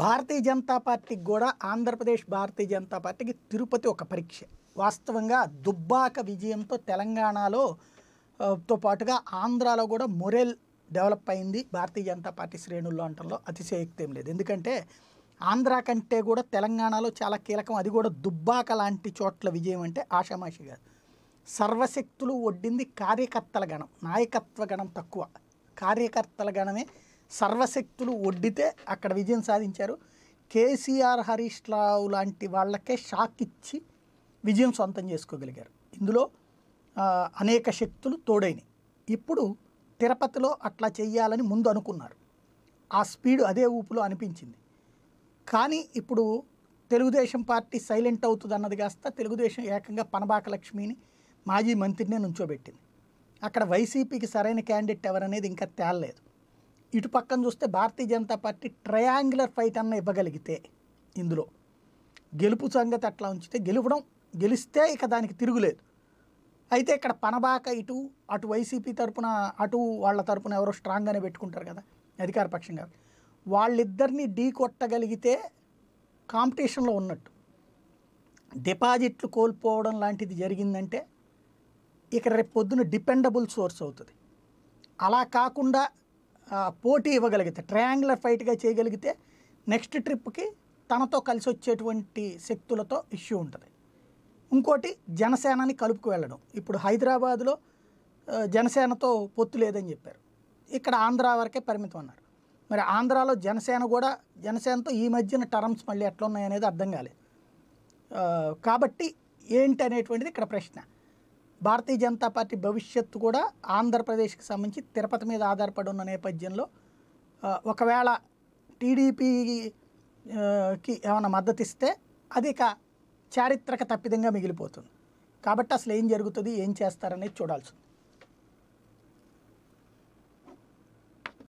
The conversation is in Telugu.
భారతీయ జనతా పార్టీకి కూడా ఆంధ్రప్రదేశ్ భారతీయ జనతా పార్టీకి తిరుపతి ఒక పరీక్ష వాస్తవంగా దుబ్బాక విజయంతో తెలంగాణలో తో పాటుగా ఆంధ్రాలో కూడా మొరెల్ డెవలప్ అయింది భారతీయ జనతా పార్టీ శ్రేణుల్లో అంటల్లో అతిశయక్తి ఏం లేదు ఎందుకంటే ఆంధ్ర కంటే కూడా తెలంగాణలో చాలా కీలకం అది కూడా దుబ్బాక లాంటి చోట్ల విజయం అంటే ఆషామాషి కాదు సర్వశక్తులు ఒడ్డింది కార్యకర్తల గణం నాయకత్వ గణం తక్కువ కార్యకర్తల గణమే సర్వశక్తులు ఒడ్డితే అక్కడ విజయం సాధించారు కేసీఆర్ హరీష్ రావు లాంటి వాళ్ళకే షాక్ ఇచ్చి విజయం సొంతం చేసుకోగలిగారు ఇందులో అనేక శక్తులు తోడైనవి ఇప్పుడు తిరుపతిలో అట్లా చేయాలని ముందు అనుకున్నారు ఆ స్పీడ్ అదే ఊపులో అనిపించింది కానీ ఇప్పుడు తెలుగుదేశం పార్టీ సైలెంట్ అవుతుంది అన్నది కాస్త తెలుగుదేశం ఏకంగా పనబాక లక్ష్మిని మాజీ మంత్రినే నుంచోబెట్టింది అక్కడ వైసీపీకి సరైన క్యాండిడేట్ ఎవరనేది ఇంకా తేలలేదు ఇటు పక్కన చూస్తే Bharatiya Janata Party triangular fight అన్న ఇవ్వగలిగితే ఇందులో గెలుపు సంగతి అట్లా ఉంచితే గెలవడం గెలిస్తే ఇక దానికి తిరుగులేదు అయితే ఇక్కడ పనబాక ఇటు అటు వైసీపీ తరపున అటు వాళ్ళ తరపున ఎవరో స్ట్రాంగ్గానే పెట్టుకుంటారు కదా అధికార పక్షంగా వాళ్ళిద్దరినీ ఢీ కొట్టగలిగితే కాంపిటీషన్లో ఉన్నట్టు డిపాజిట్లు కోల్పోవడం లాంటిది జరిగిందంటే ఇక్కడ రేపు పొద్దున డిపెండబుల్ సోర్స్ అవుతుంది అలా కాకుండా పోటీ ఇవ్వగలిగితే ట్రయాంగులర్ ఫైట్గా చేయగలిగితే నెక్స్ట్ ట్రిప్కి తనతో కలిసి వచ్చేటువంటి శక్తులతో ఇష్యూ ఉంటుంది ఇంకోటి జనసేనని కలుపుకు వెళ్ళడం ఇప్పుడు హైదరాబాద్లో జనసేనతో పొత్తు లేదని చెప్పారు ఇక్కడ ఆంధ్ర వరకే పరిమితం అన్నారు మరి ఆంధ్రాలో జనసేన కూడా జనసేనతో ఈ మధ్యన టర్మ్స్ మళ్ళీ ఎట్లా ఉన్నాయనేది అర్థం కాలేదు కాబట్టి ఏంటి అనేటువంటిది ఇక్కడ ప్రశ్న భారతీయ జనతా పార్టీ భవిష్యత్తు కూడా ఆంధ్రప్రదేశ్కి సంబంధించి తిరుపతి మీద ఆధారపడి ఉన్న నేపథ్యంలో ఒకవేళ టీడీపీకి ఏమైనా మద్దతు ఇస్తే అది ఇక చారిత్రక తప్పిదంగా మిగిలిపోతుంది కాబట్టి అసలు ఏం జరుగుతుంది ఏం చేస్తారనేది చూడాల్సింది